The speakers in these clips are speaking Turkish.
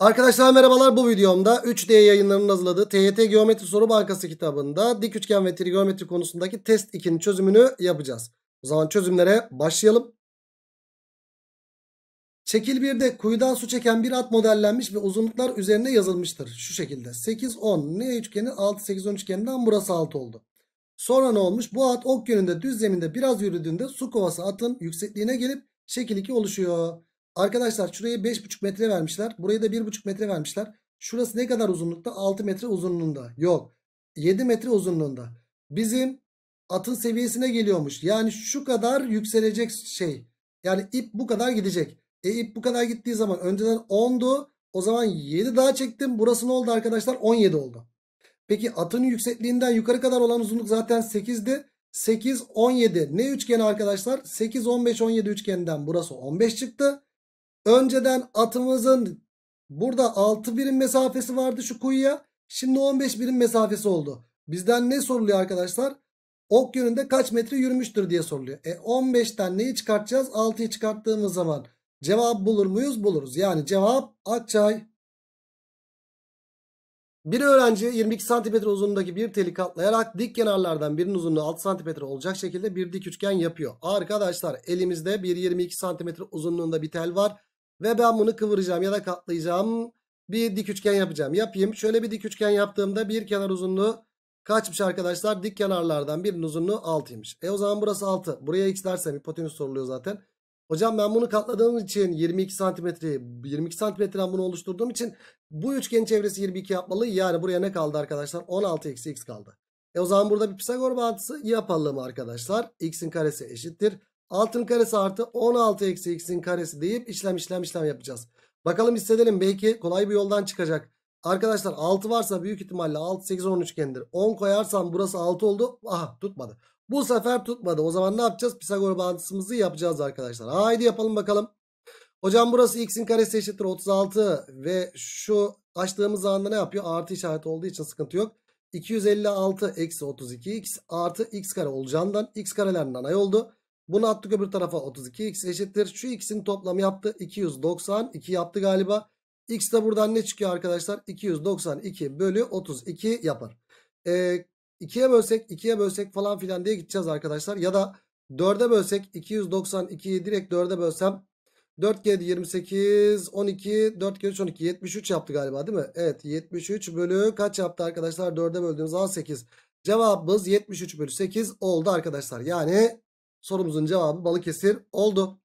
Arkadaşlar merhabalar bu videomda 3D yayınlarının hazırladığı TYT Geometri Soru Bankası kitabında dik üçgen ve trigonometri konusundaki test 2'nin çözümünü yapacağız. O zaman çözümlere başlayalım. Çekil 1'de kuyudan su çeken bir at modellenmiş ve uzunluklar üzerine yazılmıştır. Şu şekilde 8 10 Ne üçgeni 6 8 10 üçgeninden burası 6 oldu. Sonra ne olmuş? Bu at ok yönünde düz zeminde biraz yürüdüğünde su kovası atın yüksekliğine gelip şekil 2 oluşuyor. Arkadaşlar şuraya 5,5 metre vermişler. Buraya da 1,5 metre vermişler. Şurası ne kadar uzunlukta? 6 metre uzunluğunda. Yok. 7 metre uzunluğunda. Bizim atın seviyesine geliyormuş. Yani şu kadar yükselecek şey. Yani ip bu kadar gidecek. E ip bu kadar gittiği zaman önceden 10'du. O zaman 7 daha çektim. Burası ne oldu arkadaşlar? 17 oldu. Peki atın yüksekliğinden yukarı kadar olan uzunluk zaten 8'di. 8, 17. Ne üçgeni arkadaşlar? 8, 15, 17 üçgeninden burası 15 çıktı. Önceden atımızın burada 6 birim mesafesi vardı şu kuyuya. Şimdi 15 birim mesafesi oldu. Bizden ne soruluyor arkadaşlar? Ok yönünde kaç metre yürümüştür diye soruluyor. E 15'ten neyi çıkartacağız? 6'yı çıkarttığımız zaman cevap bulur muyuz? Buluruz. Yani cevap Akçay. Bir öğrenci 22 cm uzunluğundaki bir teli katlayarak dik kenarlardan birinin uzunluğu 6 cm olacak şekilde bir dik üçgen yapıyor. Arkadaşlar elimizde bir 22 cm uzunluğunda bir tel var. Ve ben bunu kıvıracağım ya da katlayacağım. Bir dik üçgen yapacağım. Yapayım. Şöyle bir dik üçgen yaptığımda bir kenar uzunluğu kaçmış arkadaşlar? Dik kenarlardan birinin uzunluğu 6'ymış. E o zaman burası 6. Buraya x dersem hipotenüs soruluyor zaten. Hocam ben bunu katladığım için 22 santimetreyi 22 santimetreden bunu oluşturduğum için bu üçgenin çevresi 22 yapmalı. Yani buraya ne kaldı arkadaşlar? 16 eksi x kaldı. E o zaman burada bir Pisagor bağıntısı yapalım arkadaşlar. x'in karesi eşittir. 6'nın karesi artı 16 eksi x'in karesi deyip işlem işlem işlem yapacağız. Bakalım hissedelim belki kolay bir yoldan çıkacak. Arkadaşlar 6 varsa büyük ihtimalle 6 8 10 üçgendir. 10 koyarsam burası 6 oldu. Aha tutmadı. Bu sefer tutmadı. O zaman ne yapacağız? Pisagor bağıntısımızı yapacağız arkadaşlar. Haydi yapalım bakalım. Hocam burası x'in karesi eşittir 36 ve şu açtığımız anda ne yapıyor? Artı işareti olduğu için sıkıntı yok. 256 eksi 32 x artı x kare olacağından x karelerinden ay oldu. Bunu attık öbür tarafa 32x eşittir. Şu x'in toplamı yaptı 292 yaptı galiba. X de buradan ne çıkıyor arkadaşlar? 292 bölü 32 yapar. E, ee, 2'ye bölsek 2'ye bölsek falan filan diye gideceğiz arkadaşlar. Ya da 4'e bölsek 292'yi direkt 4'e bölsem 4 kere 28 12 4 kere 12 73 yaptı galiba değil mi? Evet 73 bölü kaç yaptı arkadaşlar? 4'e böldüğümüz zaman 8. Cevabımız 73 bölü 8 oldu arkadaşlar. Yani Sorumuzun cevabı Balıkesir oldu.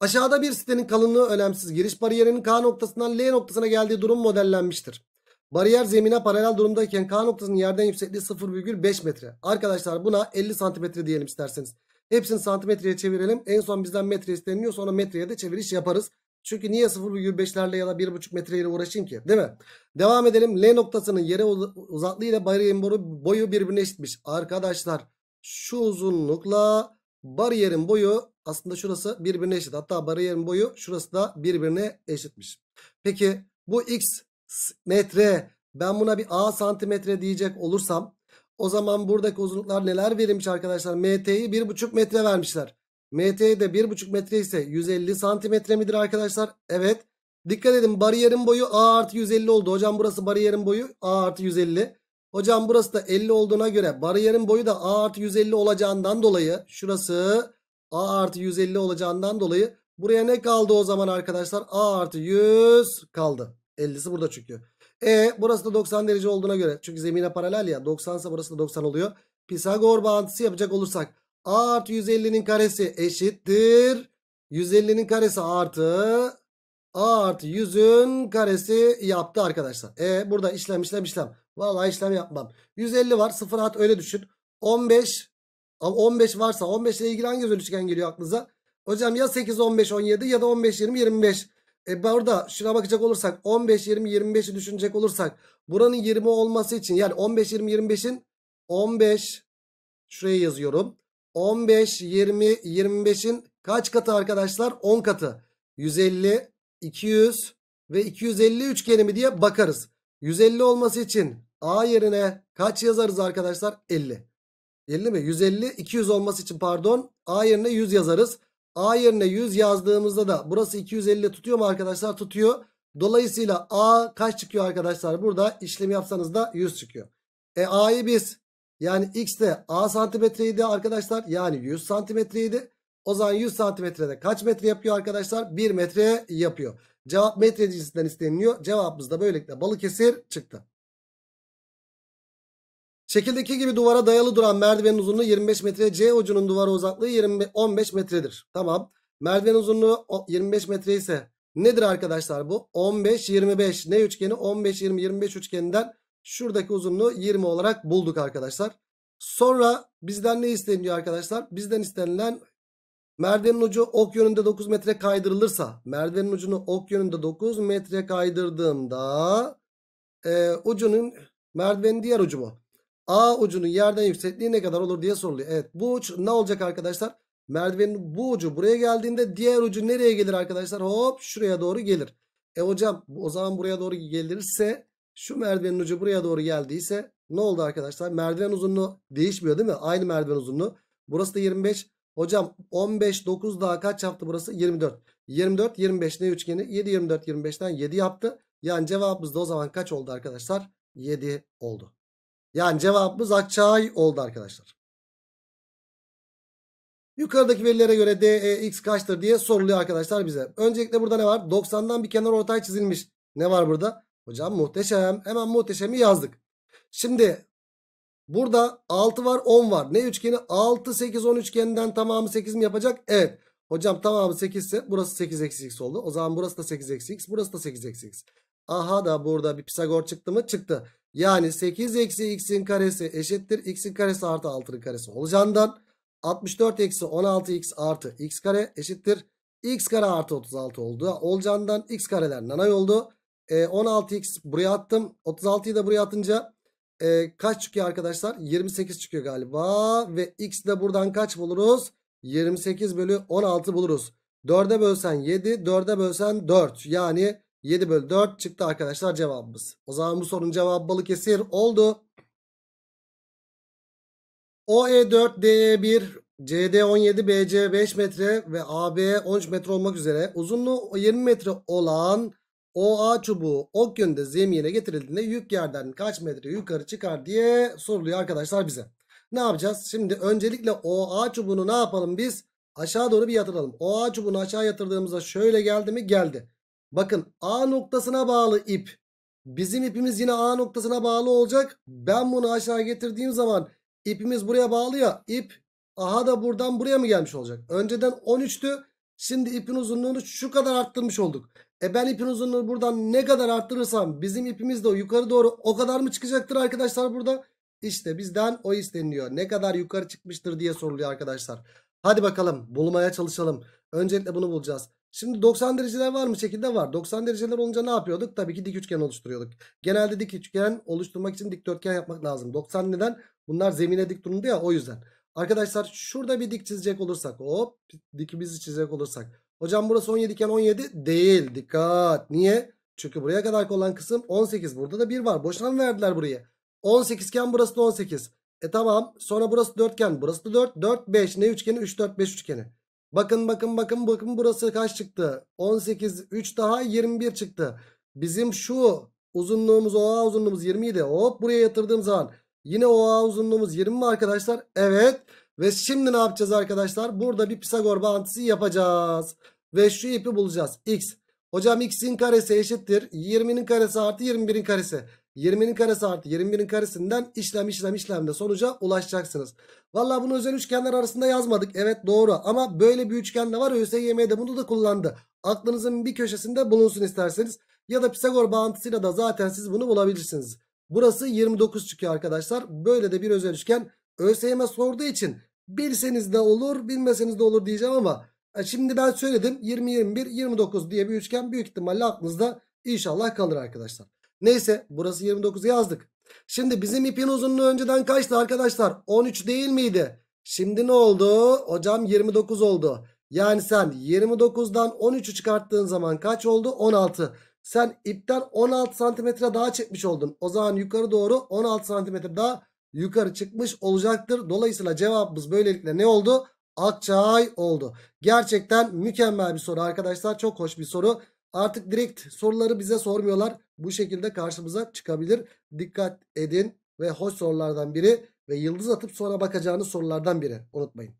Aşağıda bir sitenin kalınlığı önemsiz. Giriş bariyerinin K noktasından L noktasına geldiği durum modellenmiştir. Bariyer zemine paralel durumdayken K noktasının yerden yüksekliği 0,5 metre. Arkadaşlar buna 50 santimetre diyelim isterseniz. Hepsini santimetreye çevirelim. En son bizden metre isteniyor. Sonra metreye de çeviriş yaparız. Çünkü niye 0,5'lerle ya da 1,5 metreyle uğraşayım ki? Değil mi? Devam edelim. L noktasının yere uzaklığı ile bariyerin boyu birbirine eşitmiş. Arkadaşlar şu uzunlukla bariyerin boyu aslında şurası birbirine eşit. Hatta bariyerin boyu şurası da birbirine eşitmiş. Peki bu x metre ben buna bir a santimetre diyecek olursam o zaman buradaki uzunluklar neler verilmiş arkadaşlar? MT'yi 1,5 metre vermişler. MT'yi de 1,5 metre ise 150 santimetre midir arkadaşlar? Evet. Dikkat edin bariyerin boyu a artı 150 oldu. Hocam burası bariyerin boyu a artı 150. Hocam burası da 50 olduğuna göre bariyerin boyu da A artı 150 olacağından dolayı şurası A artı 150 olacağından dolayı buraya ne kaldı o zaman arkadaşlar? A artı 100 kaldı. 50'si burada çünkü. E burası da 90 derece olduğuna göre çünkü zemine paralel ya 90 ise burası da 90 oluyor. Pisagor bağıntısı yapacak olursak A artı 150'nin karesi eşittir. 150'nin karesi artı A artı 100'ün karesi yaptı arkadaşlar. E burada işlem işlem işlem. Vallahi işlem yapmam. 150 var. sıfır at öyle düşün. 15 15 varsa 15 ile ilgili hangi üçgen geliyor aklınıza? Hocam ya 8 15 17 ya da 15 20 25. E burada şuna bakacak olursak 15 20 25'i düşünecek olursak buranın 20 olması için yani 15 20 25'in 15 şuraya yazıyorum. 15 20 25'in kaç katı arkadaşlar? 10 katı. 150 200 ve 250 üçgeni mi diye bakarız. 150 olması için A yerine kaç yazarız arkadaşlar? 50. 50 mi? 150 200 olması için pardon. A yerine 100 yazarız. A yerine 100 yazdığımızda da burası 250 tutuyor mu arkadaşlar? Tutuyor. Dolayısıyla A kaç çıkıyor arkadaşlar? Burada işlemi yapsanız da 100 çıkıyor. E A'yı biz yani X de A santimetreydi arkadaşlar. Yani 100 santimetreydi. O zaman 100 santimetrede kaç metre yapıyor arkadaşlar? 1 metre yapıyor. Cevap metre cinsinden isteniliyor. Cevabımız da böylelikle Balıkesir çıktı. Şekildeki gibi duvara dayalı duran merdivenin uzunluğu 25 metre. C ucunun duvara uzaklığı 20, 15 metredir. Tamam. Merdiven uzunluğu 25 metre ise nedir arkadaşlar bu? 15-25 ne üçgeni? 15-20-25 üçgeninden şuradaki uzunluğu 20 olarak bulduk arkadaşlar. Sonra bizden ne isteniyor arkadaşlar? Bizden istenilen merdivenin ucu ok yönünde 9 metre kaydırılırsa merdivenin ucunu ok yönünde 9 metre kaydırdığımda e, ucunun merdivenin diğer ucu mu? A ucunun yerden yüksekliği ne kadar olur diye soruluyor. Evet bu uç ne olacak arkadaşlar? Merdivenin bu ucu buraya geldiğinde diğer ucu nereye gelir arkadaşlar? Hop şuraya doğru gelir. E hocam o zaman buraya doğru gelirse şu merdivenin ucu buraya doğru geldiyse ne oldu arkadaşlar? Merdiven uzunluğu değişmiyor değil mi? Aynı merdiven uzunluğu. Burası da 25. Hocam 15 9 daha kaç yaptı burası? 24. 24 25 ne üçgeni? 7 24 25'ten 7 yaptı. Yani cevabımız da o zaman kaç oldu arkadaşlar? 7 oldu. Yani cevabımız Akçay oldu arkadaşlar. Yukarıdaki verilere göre DEX kaçtır diye soruluyor arkadaşlar bize. Öncelikle burada ne var? 90'dan bir kenar ortay çizilmiş. Ne var burada? Hocam muhteşem. Hemen muhteşemi yazdık. Şimdi burada 6 var 10 var. Ne üçgeni? 6 8 10 üçgeninden tamamı 8 mi yapacak? Evet. Hocam tamamı 8 ise burası 8 eksi x oldu. O zaman burası da 8 eksi x. Burası da 8 eksi x. Aha da burada bir Pisagor çıktı mı? Çıktı. Yani 8 eksi x'in karesi eşittir. x'in karesi artı 6'nın karesi olacağından 64 eksi 16x artı x kare eşittir. x kare artı 36 oldu. Olacağından x kareler nanay oldu. E, 16x buraya attım. 36'yı da buraya atınca e, kaç çıkıyor arkadaşlar? 28 çıkıyor galiba. Ve x de buradan kaç buluruz? 28 bölü 16 buluruz. 4'e bölsen 7, 4'e bölsen 4. Yani 7 bölü 4 çıktı arkadaşlar cevabımız. O zaman bu sorunun cevabı Balıkesir oldu. OE4, DE1, CD17, BC 5 metre ve AB 13 metre olmak üzere uzunluğu 20 metre olan OA çubuğu ok yönünde zemine getirildiğinde yük yerden kaç metre yukarı çıkar diye soruluyor arkadaşlar bize. Ne yapacağız? Şimdi öncelikle OA çubuğunu ne yapalım biz? Aşağı doğru bir yatıralım. OA çubuğunu aşağı yatırdığımızda şöyle geldi mi? Geldi. Bakın A noktasına bağlı ip. Bizim ipimiz yine A noktasına bağlı olacak. Ben bunu aşağı getirdiğim zaman ipimiz buraya bağlı ya. İp aha da buradan buraya mı gelmiş olacak? Önceden 13'tü. Şimdi ipin uzunluğunu şu kadar arttırmış olduk. E ben ipin uzunluğunu buradan ne kadar arttırırsam bizim ipimiz de yukarı doğru o kadar mı çıkacaktır arkadaşlar burada? İşte bizden o isteniliyor. Ne kadar yukarı çıkmıştır diye soruluyor arkadaşlar. Hadi bakalım bulmaya çalışalım. Öncelikle bunu bulacağız. Şimdi 90 dereceler var mı şekilde var. 90 dereceler olunca ne yapıyorduk? Tabii ki dik üçgen oluşturuyorduk. Genelde dik üçgen oluşturmak için dikdörtgen yapmak lazım. 90 neden? Bunlar zemine dik durumda ya o yüzden. Arkadaşlar şurada bir dik çizecek olursak hop dikimizi çizecek olursak. Hocam burası 17 iken 17 değil dikkat. Niye? Çünkü buraya kadar olan kısım 18. Burada da 1 var. Boşuna mı verdiler burayı? 18 iken burası da 18. E tamam. Sonra burası 4 iken burası da 4. 4 5 ne üçgeni? 3 4 5 üçgeni. Bakın bakın bakın bakın burası kaç çıktı? 18 3 daha 21 çıktı. Bizim şu uzunluğumuz OA uzunluğumuz 20 idi. Hop buraya yatırdığım zaman yine OA uzunluğumuz 20 mi arkadaşlar? Evet. Ve şimdi ne yapacağız arkadaşlar? Burada bir Pisagor bağıntısı yapacağız. Ve şu ipi bulacağız. X. Hocam x'in karesi eşittir. 20'nin karesi artı 21'in karesi. 20'nin karesi artı 21'in karesinden işlem işlem işlemde sonuca ulaşacaksınız. Valla bunu özel üçgenler arasında yazmadık. Evet doğru ama böyle bir üçgen de var. ÖSYM'de bunu da kullandı. Aklınızın bir köşesinde bulunsun isterseniz. Ya da Pisagor bağıntısıyla da zaten siz bunu bulabilirsiniz. Burası 29 çıkıyor arkadaşlar. Böyle de bir özel üçgen ÖSYM e sorduğu için bilseniz de olur bilmeseniz de olur diyeceğim ama e, şimdi ben söyledim 20-21-29 diye bir üçgen büyük ihtimalle aklınızda inşallah kalır arkadaşlar. Neyse burası 29 yazdık. Şimdi bizim ipin uzunluğu önceden kaçtı arkadaşlar? 13 değil miydi? Şimdi ne oldu? Hocam 29 oldu. Yani sen 29'dan 13'ü çıkarttığın zaman kaç oldu? 16. Sen ipten 16 santimetre daha çekmiş oldun. O zaman yukarı doğru 16 santimetre daha yukarı çıkmış olacaktır. Dolayısıyla cevabımız böylelikle ne oldu? Akçay oldu. Gerçekten mükemmel bir soru arkadaşlar. Çok hoş bir soru. Artık direkt soruları bize sormuyorlar. Bu şekilde karşımıza çıkabilir. Dikkat edin ve hoş sorulardan biri ve yıldız atıp sonra bakacağınız sorulardan biri. Unutmayın.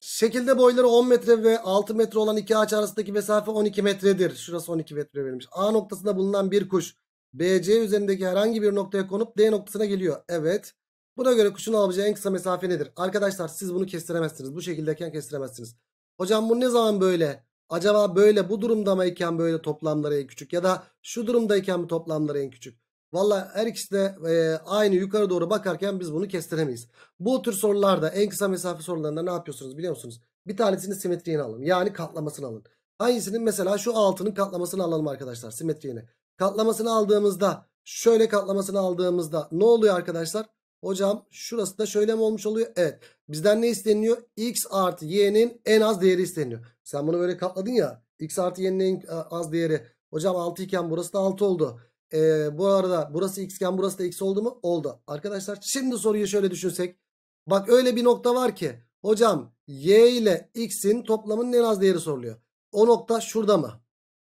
Şekilde boyları 10 metre ve 6 metre olan iki ağaç arasındaki mesafe 12 metredir. Şurası 12 metre verilmiş. A noktasında bulunan bir kuş BC üzerindeki herhangi bir noktaya konup D noktasına geliyor. Evet. Buna göre kuşun alabileceği en kısa mesafe nedir? Arkadaşlar siz bunu kestiremezsiniz. Bu şekildeyken kestiremezsiniz. Hocam bu ne zaman böyle? Acaba böyle bu durumdayken böyle toplamları en küçük ya da şu durumdayken mi toplamları en küçük? Valla her ikisi de e, aynı yukarı doğru bakarken biz bunu kestiremeyiz. Bu tür sorularda en kısa mesafe sorularında ne yapıyorsunuz biliyor musunuz? Bir tanesini simetriğini alın. Yani katlamasını alın. Hangisinin mesela şu altının katlamasını alalım arkadaşlar simetriğini. Katlamasını aldığımızda şöyle katlamasını aldığımızda ne oluyor arkadaşlar? Hocam şurası da şöyle mi olmuş oluyor? Evet. Bizden ne isteniyor? X artı y'nin en az değeri isteniyor. Sen bunu böyle katladın ya. X artı y'nin en e, az değeri. Hocam 6 iken burası da 6 oldu. Ee, bu arada burası x iken burası da x oldu mu? Oldu. Arkadaşlar şimdi soruyu şöyle düşünsek. Bak öyle bir nokta var ki. Hocam y ile x'in toplamının en az değeri soruluyor. O nokta şurada mı?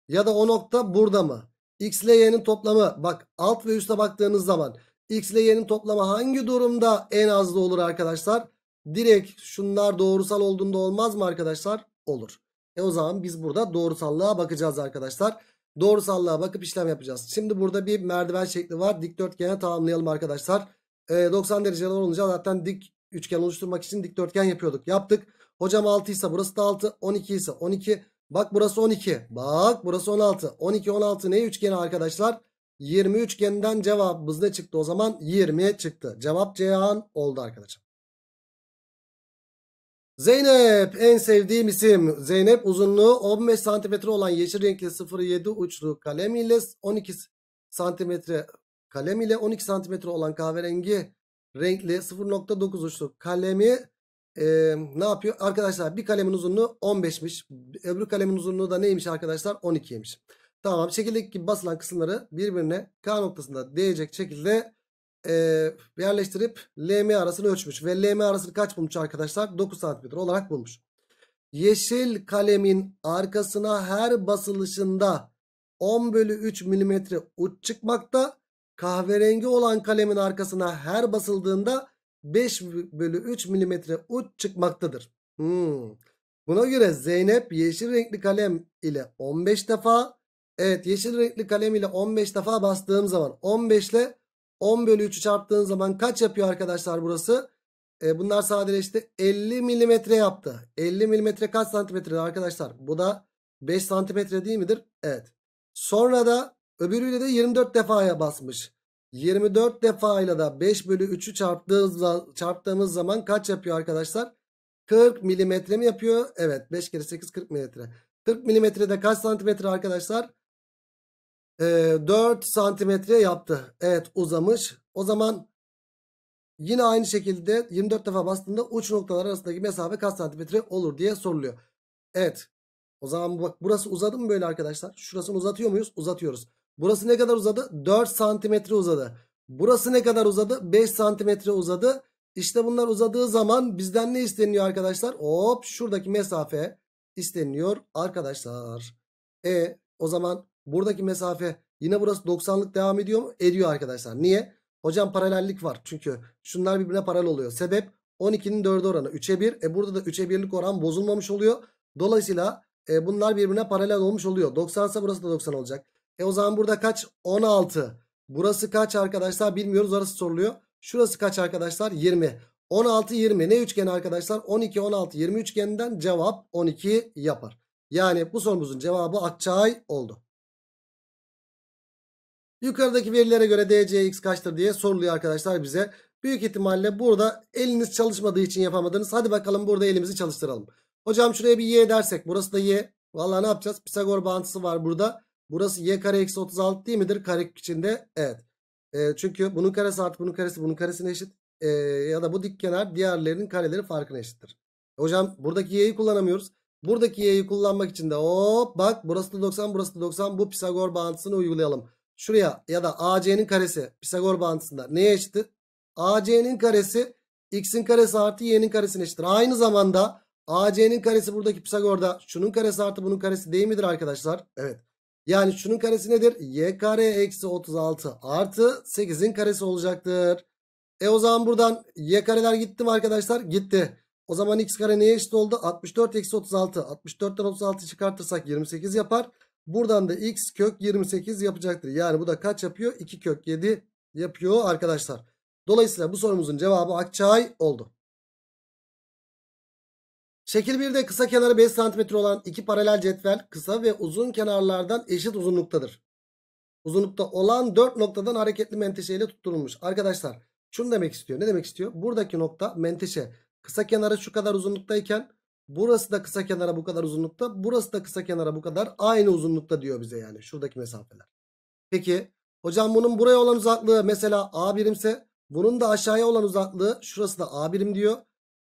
Ya da o nokta burada mı? X ile y'nin toplamı bak alt ve üste baktığınız zaman x ile y'nin toplamı hangi durumda en azlı olur arkadaşlar? Direkt şunlar doğrusal olduğunda olmaz mı arkadaşlar? Olur. E o zaman biz burada doğrusallığa bakacağız arkadaşlar. Doğrusallığa bakıp işlem yapacağız. Şimdi burada bir merdiven şekli var. dikdörtgeni tamamlayalım arkadaşlar. E, 90 dereceler olunca zaten dik üçgen oluşturmak için dikdörtgen yapıyorduk. Yaptık. Hocam 6 ise burası da 6. 12 ise 12. Bak burası 12. Bak burası 16. 12 16 ne üçgeni arkadaşlar? 20 üçgeninden cevabımız ne çıktı o zaman? 20 çıktı. Cevap Ceyhan oldu arkadaşlar. Zeynep en sevdiğim isim. Zeynep uzunluğu 15 santimetre olan yeşil renkli 0.7 uçlu kalem ile 12 santimetre kalem ile 12 santimetre olan kahverengi renkli 0.9 uçlu kalemi e, ne yapıyor? Arkadaşlar bir kalemin uzunluğu 15'miş. Öbür kalemin uzunluğu da neymiş arkadaşlar? 12'ymiş. Tamam şekildeki gibi basılan kısımları birbirine K noktasında değecek şekilde e, yerleştirip LM arasını ölçmüş. Ve LM arasını kaç bulmuş arkadaşlar? 9 cm olarak bulmuş. Yeşil kalemin arkasına her basılışında 10 bölü 3 mm uç çıkmakta. Kahverengi olan kalemin arkasına her basıldığında 5 bölü 3 mm uç çıkmaktadır. Hmm. Buna göre Zeynep yeşil renkli kalem ile 15 defa Evet yeşil renkli kalem ile 15 defa bastığım zaman 15 ile 10 bölü 3'ü çarptığın zaman kaç yapıyor arkadaşlar burası? E, bunlar sadeleşti. 50 milimetre yaptı. 50 milimetre kaç santimetre arkadaşlar? Bu da 5 santimetre değil midir? Evet. Sonra da öbürüyle de 24 defaya basmış. 24 defayla da 5 bölü 3'ü çarptığımız zaman kaç yapıyor arkadaşlar? 40 milimetre mi yapıyor? Evet 5 kere 8 40 milimetre. 40 milimetre de kaç santimetre arkadaşlar? e, ee, 4 santimetre yaptı. Evet uzamış. O zaman yine aynı şekilde 24 defa bastığında uç noktalar arasındaki mesafe kaç santimetre olur diye soruluyor. Evet. O zaman bak burası uzadı mı böyle arkadaşlar? Şurasını uzatıyor muyuz? Uzatıyoruz. Burası ne kadar uzadı? 4 santimetre uzadı. Burası ne kadar uzadı? 5 santimetre uzadı. İşte bunlar uzadığı zaman bizden ne isteniyor arkadaşlar? Hop şuradaki mesafe isteniyor arkadaşlar. E o zaman Buradaki mesafe yine burası 90'lık devam ediyor mu? Ediyor arkadaşlar. Niye? Hocam paralellik var. Çünkü şunlar birbirine paralel oluyor. Sebep 12'nin 4'e oranı 3'e 1. E burada da 3'e 1'lik oran bozulmamış oluyor. Dolayısıyla e, bunlar birbirine paralel olmuş oluyor. 90 ise burası da 90 olacak. E o zaman burada kaç? 16. Burası kaç arkadaşlar bilmiyoruz. Orası soruluyor. Şurası kaç arkadaşlar? 20. 16 20 ne üçgeni arkadaşlar? 12 16 20 üçgeninden cevap 12 yapar. Yani bu sorumuzun cevabı Akçay oldu. Yukarıdaki verilere göre DCX kaçtır diye soruluyor arkadaşlar bize. Büyük ihtimalle burada eliniz çalışmadığı için yapamadınız. Hadi bakalım burada elimizi çalıştıralım. Hocam şuraya bir y dersek burası da y. Valla ne yapacağız? Pisagor bağıntısı var burada. Burası y kare eksi 36 değil midir? Kare içinde evet. E, çünkü bunun karesi artı bunun karesi bunun karesine eşit. E, ya da bu dik kenar diğerlerinin kareleri farkına eşittir. Hocam buradaki y'yi kullanamıyoruz. Buradaki y'yi kullanmak için de hop bak burası da 90 burası da 90 bu Pisagor bağıntısını uygulayalım şuraya ya da AC'nin karesi Pisagor bağıntısında neye eşittir? AC'nin karesi x'in karesi artı y'nin karesine eşittir. Aynı zamanda AC'nin karesi buradaki Pisagor'da şunun karesi artı bunun karesi değil midir arkadaşlar? Evet. Yani şunun karesi nedir? y kare eksi 36 artı 8'in karesi olacaktır. E o zaman buradan y kareler gitti mi arkadaşlar? Gitti. O zaman x kare neye eşit oldu? 64 eksi 36. 64'ten 36 çıkartırsak 28 yapar. Buradan da x kök 28 yapacaktır. Yani bu da kaç yapıyor? 2 kök 7 yapıyor arkadaşlar. Dolayısıyla bu sorumuzun cevabı Akçay oldu. Şekil 1'de kısa kenarı 5 cm olan iki paralel cetvel kısa ve uzun kenarlardan eşit uzunluktadır. Uzunlukta olan 4 noktadan hareketli menteşe ile tutturulmuş. Arkadaşlar şunu demek istiyor. Ne demek istiyor? Buradaki nokta menteşe. Kısa kenarı şu kadar uzunluktayken Burası da kısa kenara bu kadar uzunlukta. Burası da kısa kenara bu kadar aynı uzunlukta diyor bize yani. Şuradaki mesafeler. Peki hocam bunun buraya olan uzaklığı mesela A birimse bunun da aşağıya olan uzaklığı şurası da A birim diyor.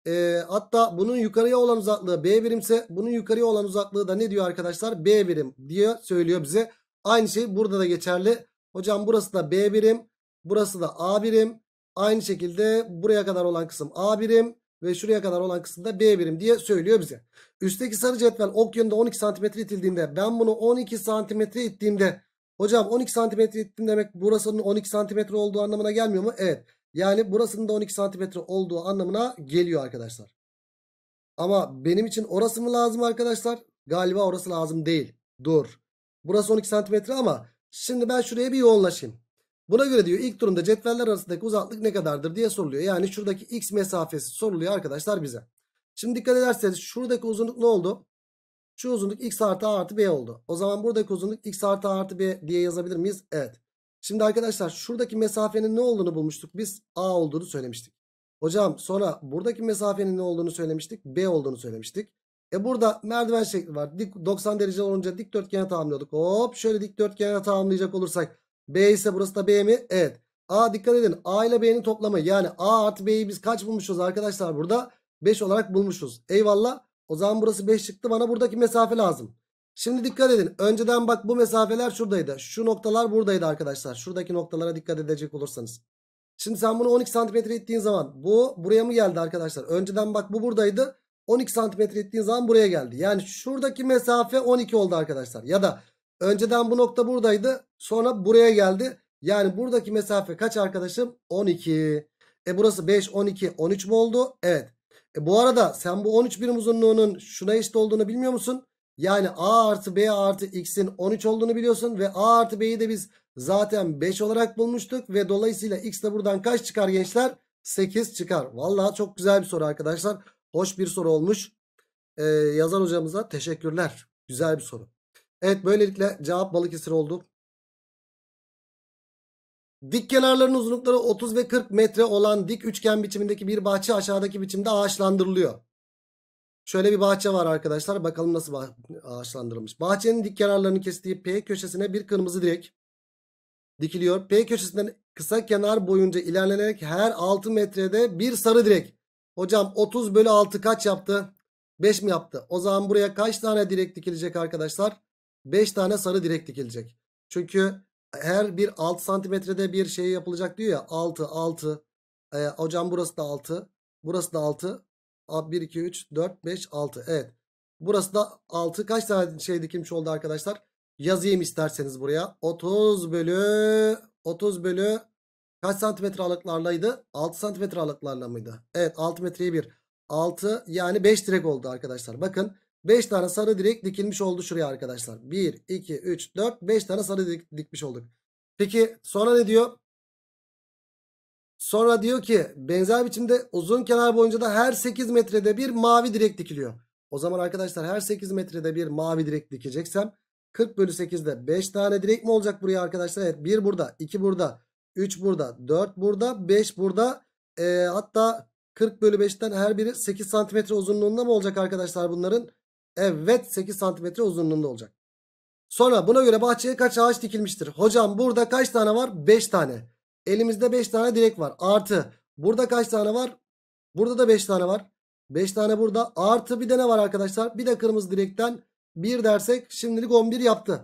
E, hatta bunun yukarıya olan uzaklığı B birimse bunun yukarıya olan uzaklığı da ne diyor arkadaşlar? B birim diye söylüyor bize. Aynı şey burada da geçerli. Hocam burası da B birim. Burası da A birim. Aynı şekilde buraya kadar olan kısım A birim ve şuraya kadar olan kısımda B birim diye söylüyor bize. Üstteki sarı cetvel ok yönünde 12 cm itildiğinde ben bunu 12 cm ittiğimde hocam 12 cm ittim demek burasının 12 cm olduğu anlamına gelmiyor mu? Evet. Yani burasının da 12 cm olduğu anlamına geliyor arkadaşlar. Ama benim için orası mı lazım arkadaşlar? Galiba orası lazım değil. Dur. Burası 12 cm ama şimdi ben şuraya bir yoğunlaşayım. Buna göre diyor ilk durumda cetveller arasındaki uzaklık ne kadardır diye soruluyor. Yani şuradaki x mesafesi soruluyor arkadaşlar bize. Şimdi dikkat ederseniz şuradaki uzunluk ne oldu? Şu uzunluk x artı a artı b oldu. O zaman buradaki uzunluk x artı a artı b diye yazabilir miyiz? Evet. Şimdi arkadaşlar şuradaki mesafenin ne olduğunu bulmuştuk. Biz a olduğunu söylemiştik. Hocam sonra buradaki mesafenin ne olduğunu söylemiştik. B olduğunu söylemiştik. E burada merdiven şekli var. Dik 90 derece olunca dikdörtgene tamamlıyorduk. Hop şöyle dikdörtgene tamamlayacak olursak B ise burası da B mi? Evet. A dikkat edin. A ile B'nin toplamı. Yani A artı B'yi biz kaç bulmuşuz arkadaşlar burada? 5 olarak bulmuşuz. Eyvallah. O zaman burası 5 çıktı. Bana buradaki mesafe lazım. Şimdi dikkat edin. Önceden bak bu mesafeler şuradaydı. Şu noktalar buradaydı arkadaşlar. Şuradaki noktalara dikkat edecek olursanız. Şimdi sen bunu 12 santimetre ettiğin zaman bu buraya mı geldi arkadaşlar? Önceden bak bu buradaydı. 12 santimetre ettiğin zaman buraya geldi. Yani şuradaki mesafe 12 oldu arkadaşlar. Ya da Önceden bu nokta buradaydı. Sonra buraya geldi. Yani buradaki mesafe kaç arkadaşım? 12. E burası 5, 12, 13 mu oldu? Evet. E bu arada sen bu 13 birim uzunluğunun şuna eşit olduğunu bilmiyor musun? Yani A artı B artı X'in 13 olduğunu biliyorsun. Ve A artı B'yi de biz zaten 5 olarak bulmuştuk. Ve dolayısıyla X de buradan kaç çıkar gençler? 8 çıkar. Vallahi çok güzel bir soru arkadaşlar. Hoş bir soru olmuş. Ee, yazar hocamıza teşekkürler. Güzel bir soru. Evet böylelikle cevap Balıkesir oldu. Dik kenarların uzunlukları 30 ve 40 metre olan dik üçgen biçimindeki bir bahçe aşağıdaki biçimde ağaçlandırılıyor. Şöyle bir bahçe var arkadaşlar. Bakalım nasıl bah ağaçlandırılmış. Bahçenin dik kenarlarını kestiği P köşesine bir kırmızı direk dikiliyor. P köşesinden kısa kenar boyunca ilerlenerek her 6 metrede bir sarı direk. Hocam 30 bölü 6 kaç yaptı? 5 mi yaptı? O zaman buraya kaç tane direk dikilecek arkadaşlar? 5 tane sarı direk dikilecek. Çünkü her bir 6 santimetrede bir şey yapılacak diyor ya 6 6 e, hocam burası da 6 burası da 6 1 2 3 4 5 6 evet burası da 6 kaç tane şey dikilmiş oldu arkadaşlar yazayım isterseniz buraya 30 bölü 30 bölü kaç santimetre aralıklarlaydı 6 santimetre aralıklarla mıydı evet 6 metreye 1 6 yani 5 direk oldu arkadaşlar bakın 5 tane sarı direk dikilmiş oldu şuraya arkadaşlar. 1, 2, 3, 4, 5 tane sarı direk dikmiş olduk. Peki sonra ne diyor? Sonra diyor ki benzer biçimde uzun kenar boyunca da her 8 metrede bir mavi direk dikiliyor. O zaman arkadaşlar her 8 metrede bir mavi direk dikeceksem 40 bölü 8'de 5 tane direk mi olacak buraya arkadaşlar? Evet 1 burada, 2 burada, 3 burada, 4 burada, 5 burada. E, hatta 40 bölü 5'ten her biri 8 santimetre uzunluğunda mı olacak arkadaşlar bunların? Evet 8 santimetre uzunluğunda olacak. Sonra buna göre bahçeye kaç ağaç dikilmiştir? Hocam burada kaç tane var? 5 tane. Elimizde 5 tane direk var. Artı burada kaç tane var? Burada da 5 tane var. 5 tane burada. Artı bir de ne var arkadaşlar? Bir de kırmızı direkten 1 dersek şimdilik 11 yaptı.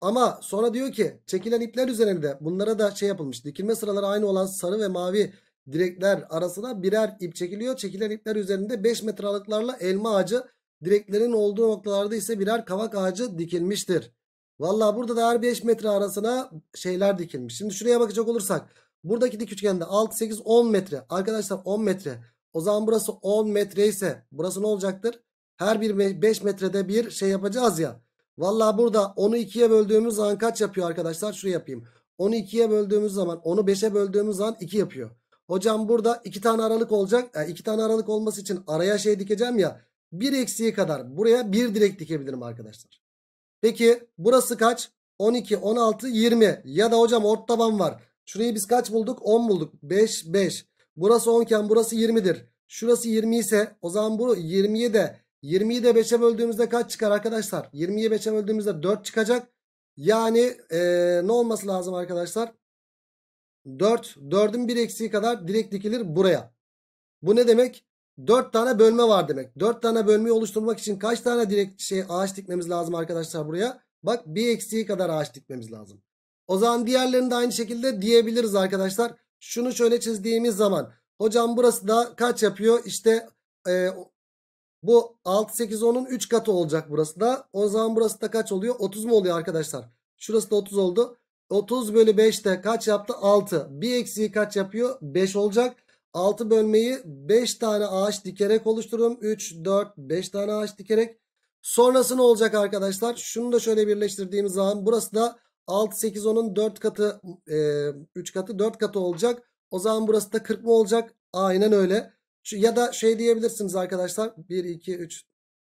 Ama sonra diyor ki çekilen ipler üzerinde bunlara da şey yapılmış. Dikilme sıraları aynı olan sarı ve mavi direkler arasına birer ip çekiliyor. Çekilen ipler üzerinde 5 metre aralıklarla elma ağacı Direklerin olduğu noktalarda ise birer kavak ağacı dikilmiştir. Valla burada da her 5 metre arasına şeyler dikilmiş. Şimdi şuraya bakacak olursak. Buradaki dik üçgende 6, 8, 10 metre. Arkadaşlar 10 metre. O zaman burası 10 metre ise burası ne olacaktır? Her bir 5 metrede bir şey yapacağız ya. Valla burada 10'u 2'ye böldüğümüz zaman kaç yapıyor arkadaşlar? Şuraya yapayım. 10'u 2'ye böldüğümüz zaman 10'u 5'e böldüğümüz zaman 2 yapıyor. Hocam burada 2 tane aralık olacak. 2 e, yani tane aralık olması için araya şey dikeceğim ya. 1 eksiye kadar buraya 1 direk dikebilirim arkadaşlar. Peki burası kaç? 12, 16, 20 ya da hocam ort taban var. Şurayı biz kaç bulduk? 10 bulduk. 5, 5. Burası 10 iken burası 20'dir. Şurası 20 ise o zaman bu 20'yi de 20'yi de 5'e böldüğümüzde kaç çıkar arkadaşlar? 20'yi 5'e böldüğümüzde 4 çıkacak. Yani ee, ne olması lazım arkadaşlar? 4. 4'ün 1 eksiği kadar direkt dikilir buraya. Bu ne demek? 4 tane bölme var demek. 4 tane bölmeyi oluşturmak için kaç tane direkt şey ağaç dikmemiz lazım arkadaşlar buraya? Bak bir eksiği kadar ağaç dikmemiz lazım. O zaman diğerlerini de aynı şekilde diyebiliriz arkadaşlar. Şunu şöyle çizdiğimiz zaman. Hocam burası da kaç yapıyor? İşte e, bu 6, 8, 10'un 3 katı olacak burası da. O zaman burası da kaç oluyor? 30 mu oluyor arkadaşlar? Şurası da 30 oldu. 30 bölü 5 de kaç yaptı? 6. Bir eksiği kaç yapıyor? 5 olacak. 6 bölmeyi 5 tane ağaç dikerek oluştururum. 3, 4, 5 tane ağaç dikerek. Sonrası ne olacak arkadaşlar? Şunu da şöyle birleştirdiğimiz zaman burası da 6, 8, 10'un 4 katı, e, 3 katı, 4 katı olacak. O zaman burası da 40 mı olacak? Aynen öyle. ya da şey diyebilirsiniz arkadaşlar. 1, 2, 3,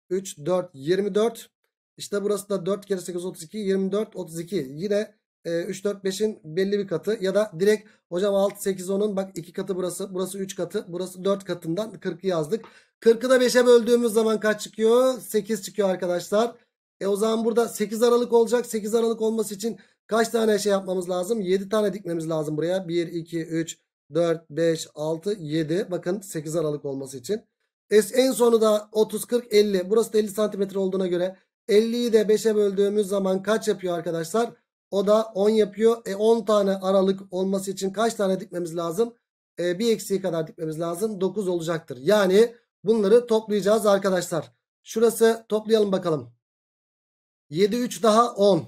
3, 4, 24. İşte burası da 4 kere 8, 32, 24, 32. Yine 3 4 5'in belli bir katı ya da direkt hocam 6 8 10'un bak 2 katı burası burası 3 katı burası 4 katından 40'ı yazdık. 40'ı da 5'e böldüğümüz zaman kaç çıkıyor? 8 çıkıyor arkadaşlar. E o zaman burada 8 Aralık olacak. 8 Aralık olması için kaç tane şey yapmamız lazım? 7 tane dikmemiz lazım buraya. 1 2 3 4 5 6 7 bakın 8 Aralık olması için. E, en sonu da 30 40 50. Burası da 50 santimetre olduğuna göre 50'yi de 5'e böldüğümüz zaman kaç yapıyor arkadaşlar? O da 10 yapıyor. E 10 tane aralık olması için kaç tane dikmemiz lazım? E, bir eksiği kadar dikmemiz lazım. 9 olacaktır. Yani bunları toplayacağız arkadaşlar. Şurası toplayalım bakalım. 7 3 daha 10.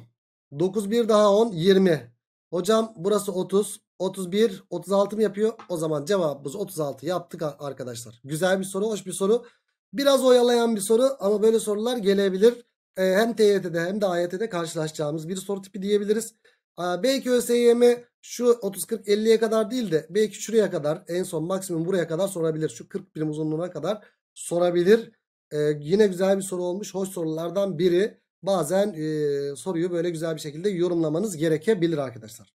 9 1 daha 10 20. Hocam burası 30. 31 36 mı yapıyor? O zaman cevabımız 36 yaptık arkadaşlar. Güzel bir soru, hoş bir soru. Biraz oyalayan bir soru ama böyle sorular gelebilir e, hem TYT'de hem de AYT'de karşılaşacağımız bir soru tipi diyebiliriz. Aa, belki ÖSYM şu 30-40-50'ye kadar değil de belki şuraya kadar en son maksimum buraya kadar sorabilir. Şu 40 birim uzunluğuna kadar sorabilir. Ee, yine güzel bir soru olmuş. Hoş sorulardan biri. Bazen soruyu böyle güzel bir şekilde yorumlamanız gerekebilir arkadaşlar.